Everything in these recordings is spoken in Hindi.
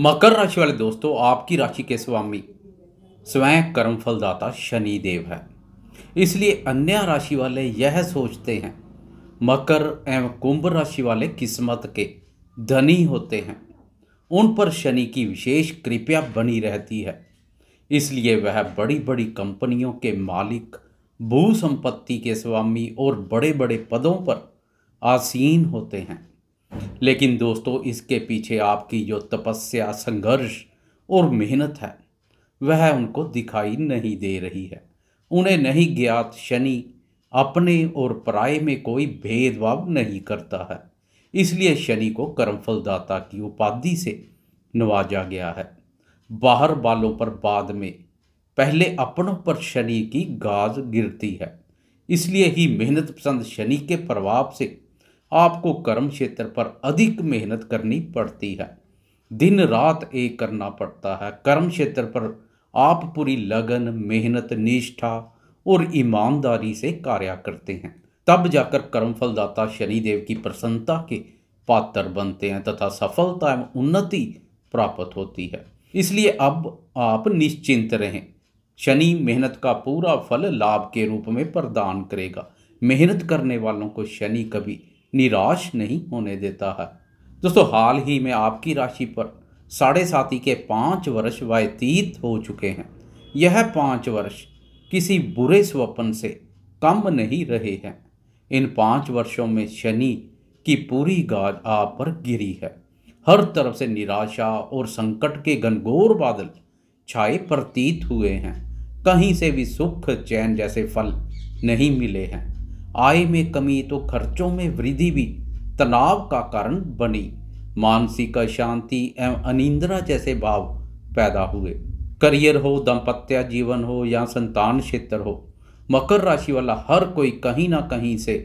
मकर राशि वाले दोस्तों आपकी राशि के स्वामी स्वयं कर्म फलदाता शनि देव है इसलिए अन्य राशि वाले यह सोचते हैं मकर एवं कुंभ राशि वाले किस्मत के धनी होते हैं उन पर शनि की विशेष कृपया बनी रहती है इसलिए वह बड़ी बड़ी कंपनियों के मालिक भू संपत्ति के स्वामी और बड़े बड़े पदों पर आसीन होते हैं लेकिन दोस्तों इसके पीछे आपकी जो तपस्या संघर्ष और मेहनत है वह उनको दिखाई नहीं दे रही है उन्हें नहीं ज्ञात शनि अपने और पराये में कोई भेदभाव नहीं करता है इसलिए शनि को कर्मफलदाता की उपाधि से नवाजा गया है बाहर वालों पर बाद में पहले अपनों पर शनि की गाज गिरती है इसलिए ही मेहनत पसंद शनि के प्रभाव से आपको कर्म क्षेत्र पर अधिक मेहनत करनी पड़ती है दिन रात एक करना पड़ता है कर्म क्षेत्र पर आप पूरी लगन मेहनत निष्ठा और ईमानदारी से कार्य करते हैं तब जाकर कर्म फलदाता शनिदेव की प्रसन्नता के पात्र बनते हैं तथा सफलता एवं उन्नति प्राप्त होती है इसलिए अब आप निश्चिंत रहें शनि मेहनत का पूरा फल लाभ के रूप में प्रदान करेगा मेहनत करने वालों को शनि कभी निराश नहीं होने देता है दोस्तों हाल ही में आपकी राशि पर साढ़े साथी के पाँच वर्ष व्यतीत हो चुके हैं यह पाँच वर्ष किसी बुरे स्वप्न से कम नहीं रहे हैं इन पाँच वर्षों में शनि की पूरी गाज आप पर गिरी है हर तरफ से निराशा और संकट के घनघोर बादल छाए प्रतीत हुए हैं कहीं से भी सुख चैन जैसे फल नहीं मिले हैं आय में कमी तो खर्चों में वृद्धि भी तनाव का कारण बनी मानसिक अशांति एवं अनिंद्रा जैसे भाव पैदा हुए करियर हो दंपत्य जीवन हो या संतान क्षेत्र हो मकर राशि वाला हर कोई कहीं ना कहीं से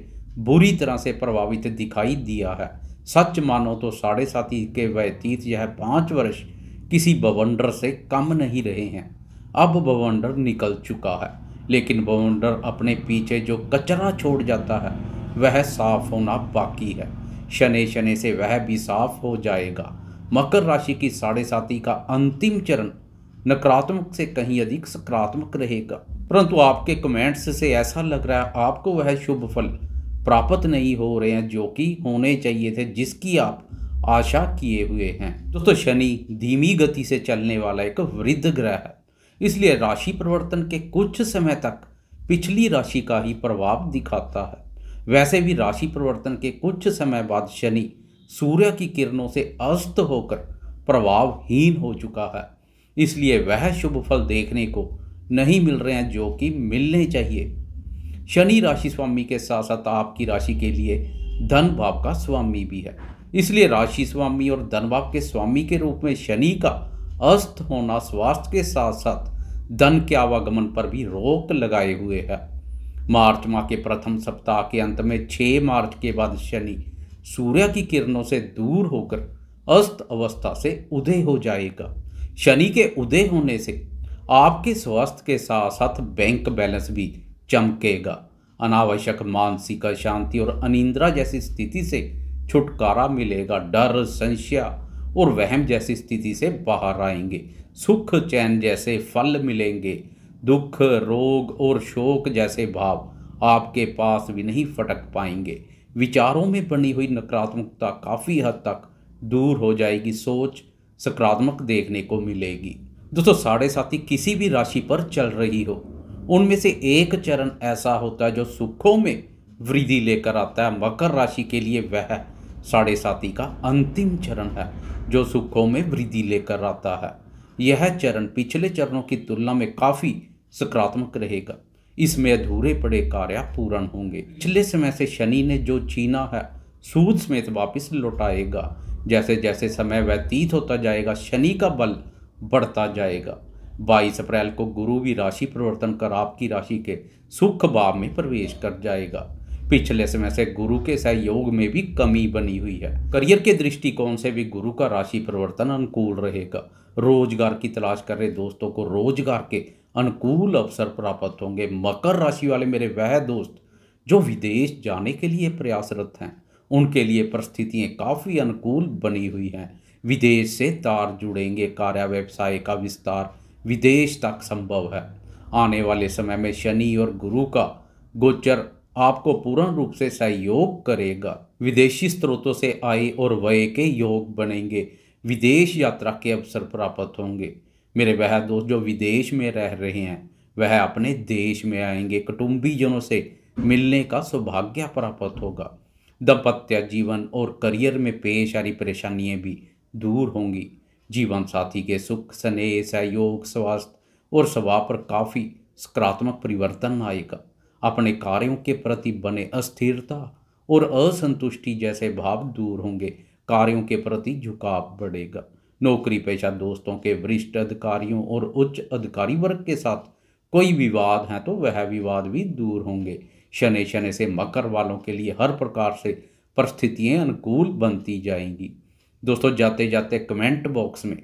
बुरी तरह से प्रभावित दिखाई दिया है सच मानो तो साढ़े साथी के व्यतीत यह पाँच वर्ष किसी बवंडर से कम नहीं रहे हैं अब बवंडर निकल चुका है लेकिन बाउंडर अपने पीछे जो कचरा छोड़ जाता है वह साफ होना बाकी है शनि शनि से वह भी साफ हो जाएगा मकर राशि की साढ़े साथी का अंतिम चरण नकारात्मक से कहीं अधिक सकारात्मक रहेगा परंतु आपके कमेंट्स से ऐसा लग रहा है आपको वह शुभ फल प्राप्त नहीं हो रहे हैं जो कि होने चाहिए थे जिसकी आप आशा किए हुए हैं दोस्तों शनि धीमी गति से चलने वाला एक वृद्ध ग्रह है इसलिए राशि परिवर्तन के कुछ समय तक पिछली राशि का ही प्रभाव दिखाता है वैसे भी राशि परिवर्तन के कुछ समय बाद शनि सूर्य की किरणों से अस्त होकर प्रभावहीन हो चुका है इसलिए वह शुभ फल देखने को नहीं मिल रहे हैं जो कि मिलने चाहिए शनि राशि स्वामी के साथ साथ आपकी राशि के लिए धन भाव का स्वामी भी है इसलिए राशि स्वामी और धन भाव के स्वामी के रूप में शनि का अस्त होना स्वास्थ्य के साथ साथ धन के आवागमन पर भी रोक लगाए हुए है मार्च माह के प्रथम सप्ताह के अंत में 6 मार्च के बाद शनि सूर्य की किरणों से दूर होकर अस्त अवस्था से उदय हो जाएगा शनि के उदय होने से आपके स्वास्थ्य के साथ साथ बैंक बैलेंस भी चमकेगा अनावश्यक मानसिक अशांति और अनिंद्रा जैसी स्थिति से छुटकारा मिलेगा डर संशय और वहम जैसी स्थिति से बाहर आएंगे सुख चैन जैसे फल मिलेंगे दुख रोग और शोक जैसे भाव आपके पास भी नहीं फटक पाएंगे विचारों में बनी हुई नकारात्मकता काफ़ी हद तक दूर हो जाएगी सोच सकारात्मक देखने को मिलेगी दोस्तों साढ़े साथी किसी भी राशि पर चल रही हो उनमें से एक चरण ऐसा होता है जो सुखों में वृद्धि लेकर आता है मकर राशि के लिए वह साढ़े साथी का अंतिम चरण है जो सुखों में वृद्धि लेकर आता है यह चरण पिछले चरणों की तुलना में काफ़ी सकारात्मक रहेगा इसमें अधूरे पड़े कार्य पूर्ण होंगे पिछले समय से शनि ने जो छीना है सूद समेत वापस लौटाएगा जैसे जैसे समय व्यतीत होता जाएगा शनि का बल बढ़ता जाएगा 22 अप्रैल को गुरु भी राशि परिवर्तन कर आपकी राशि के सुख भाव में प्रवेश कर जाएगा पिछले समय से गुरु के सहयोग में भी कमी बनी हुई है करियर के दृष्टिकोण से भी गुरु का राशि परिवर्तन अनुकूल रहेगा रोजगार की तलाश कर रहे दोस्तों को रोजगार के अनुकूल अवसर प्राप्त होंगे मकर राशि वाले मेरे वह दोस्त जो विदेश जाने के लिए प्रयासरत हैं उनके लिए परिस्थितियाँ काफ़ी अनुकूल बनी हुई हैं विदेश से तार जुड़ेंगे कार्य व्यवसाय का विस्तार विदेश तक संभव है आने वाले समय में शनि और गुरु का गोचर आपको पूर्ण रूप से सहयोग करेगा विदेशी स्रोतों से आय और व्यय के योग बनेंगे विदेश यात्रा के अवसर प्राप्त होंगे मेरे वह दोस्त जो विदेश में रह रहे हैं वह अपने देश में आएंगे कुटुंबीजनों से मिलने का सौभाग्य प्राप्त होगा दंपत्य जीवन और करियर में पेश आ रही परेशानियाँ भी दूर होंगी जीवन साथी के सुख स्नेह सहयोग स्वास्थ्य और स्वभाव पर काफ़ी सकारात्मक परिवर्तन आएगा अपने कार्यों के प्रति बने अस्थिरता और असंतुष्टि जैसे भाव दूर होंगे कार्यों के प्रति झुकाव बढ़ेगा नौकरी पेशा दोस्तों के वरिष्ठ अधिकारियों और उच्च अधिकारी वर्ग के साथ कोई विवाद है तो वह विवाद भी दूर होंगे शनि शनि से मकर वालों के लिए हर प्रकार से परिस्थितियाँ अनुकूल बनती जाएंगी दोस्तों जाते जाते कमेंट बॉक्स में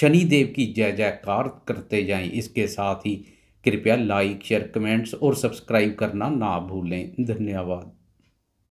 शनि देव की जय जयकार करते जाएं इसके साथ ही कृपया लाइक शेयर कमेंट्स और सब्सक्राइब करना ना भूलें धन्यवाद